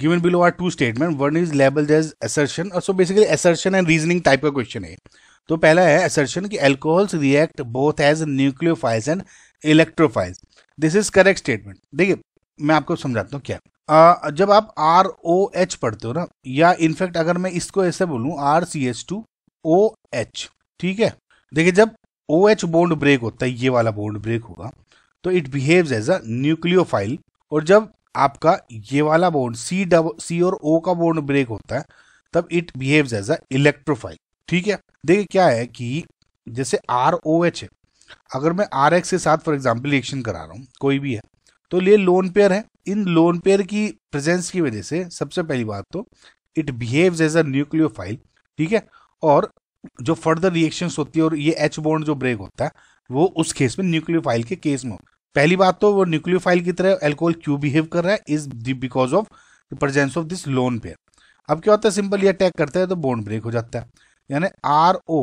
given below are two statement one is labelled as assertion so basically assertion and reasoning type का question है तो पहला है assertion कि alcohols react both as nucleophiles and electrophiles this is correct statement देखिए मैं आपको समझाता हूँ क्या आ, जब आप आर ओ एच पढ़ते हो ना या इनफैक्ट अगर मैं इसको ऐसे बोलूँ R C H two O H ठीक है देखिए जब ओ एच बोन्ड ब्रेक होता है ये वाला बोन्ड ब्रेक होगा तो it behaves as a nucleophile और जब आपका ये वाला बॉन्ड सी डब सी और ओ का बॉन्ड ब्रेक होता है तब it behaves as a electrophile ठीक है देखिए क्या है कि जैसे आर ओ एच है अगर मैं आर एक्स के साथ फॉर एग्जाम्पल रिएक्शन करा रहा हूँ कोई भी है तो ये लोन पेयर है इन लोन पेयर की प्रेजेंस की वजह से सबसे पहली बात तो it behave as a nucleophile ठीक है और जो फर्दर रिएक्शन होती है और ये एच बॉन्ड जो ब्रेक होता है वो उस केस में न्यूक्लियोफाइल के केस में होता है पहली बात तो वो न्यूक्लियोफाइल की तरह एल्कोहल क्यों बिहेव कर रहा है is because of the presence of this lone pair अब क्या होता है सिंपल ये अटैक करता है तो बोन ब्रेक हो जाता है यानी R O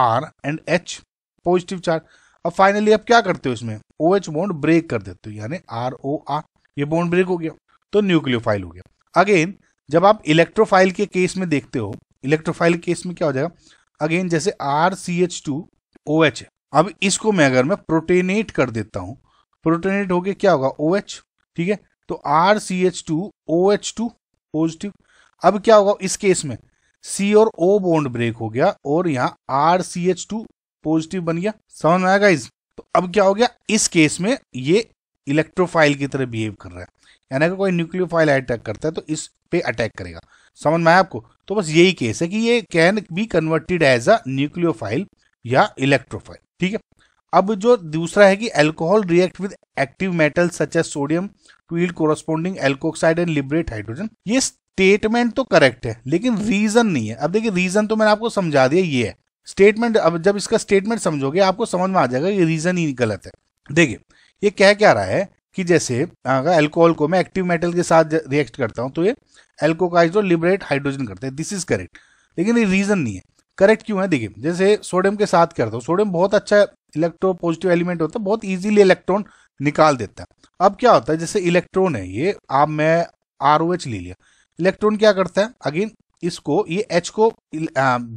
R and H positive charge अब फाइनली अब क्या करते हो इसमें ओ एच बोन्ड ब्रेक कर देते हो यानी आर ओ आर ये बोन्ड ब्रेक हो गया तो न्यूक्लियोफाइल हो गया अगेन जब आप इलेक्ट्रोफाइल के केस में देखते हो इलेक्ट्रोफाइल केस में क्या हो जाएगा अगेन जैसे R C H two O H अब इसको मैं अगर मैं प्रोटेनेट कर देता हूँ प्रोटोनेट गया क्या होगा ओ OH, ठीक है तो R C H two O H two positive अब क्या होगा इस केस में सी और ओ बॉन्ड ब्रेक हो गया और यहाँ R C H two positive बन गया समझ में आएगा इस तो अब क्या हो गया इस केस में ये इलेक्ट्रोफाइल की तरह बिहेव कर रहा है यानी कि कोई न्यूक्लियोफाइल अटैक करता है तो इस पे अटैक करेगा समझ में आया आपको तो बस यही केस है कि ये can be converted as a nucleophile या इलेक्ट्रोफाइल ठीक है अब जो दूसरा है कि alcohol react with active metal such as sodium to yield corresponding alkoxide and liberate hydrogen ये स्टेटमेंट तो करेक्ट है लेकिन रीजन नहीं है अब देखिए रीजन तो मैंने आपको समझा दिया ये है स्टेटमेंट अब जब इसका स्टेटमेंट समझोगे आपको समझ में आ जाएगा ये रीजन ही गलत है देखिए ये कह क्या रहा है कि जैसे अगर एल्कोहल को मैं एक्टिव मेटल के साथ रिएक्ट करता हूँ तो ये एल्कोकाइड और लिबरेट हाइड्रोजन करते हैं दिस इज करेक्ट लेकिन ये रीजन नहीं है करेक्ट क्यों है देखिए जैसे सोडियम के साथ करता हूँ सोडियम बहुत अच्छा इलेक्ट्रो पॉजिटिव एलिमेंट होता है बहुत इजीली इलेक्ट्रॉन निकाल देता है अब क्या होता है जैसे इलेक्ट्रॉन है ये आप मैं आर ओ एच ले लिया इलेक्ट्रॉन क्या करता है अगेन इसको ये एच को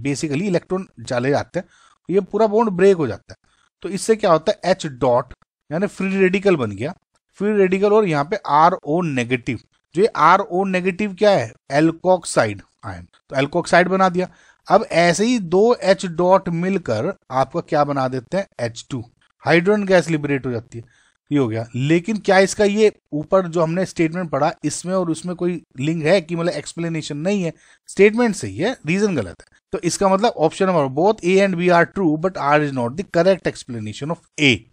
बेसिकली इलेक्ट्रॉन चले जाते हैं ये पूरा बॉन्ड ब्रेक हो जाता है तो इससे क्या होता है एच डॉट यानी फ्री रेडिकल बन गया फ्री रेडिकल और यहाँ पे आर ओ नेगेटिव जो ये आर ओ नेगेटिव क्या है एल्कोक्साइड आयन तो एल्कोक्साइड बना दिया अब ऐसे ही दो एच डॉट मिलकर आपका क्या बना देते हैं H two hydrogen gas liberate हो जाती है ये हो गया लेकिन क्या इसका ये ऊपर जो हमने स्टेटमेंट पढ़ा इसमें और उसमें कोई लिंक है कि मतलब एक्सप्लेनेशन नहीं है स्टेटमेंट सही है रीजन गलत है तो इसका मतलब option number both A and B are true but R is not the correct explanation of A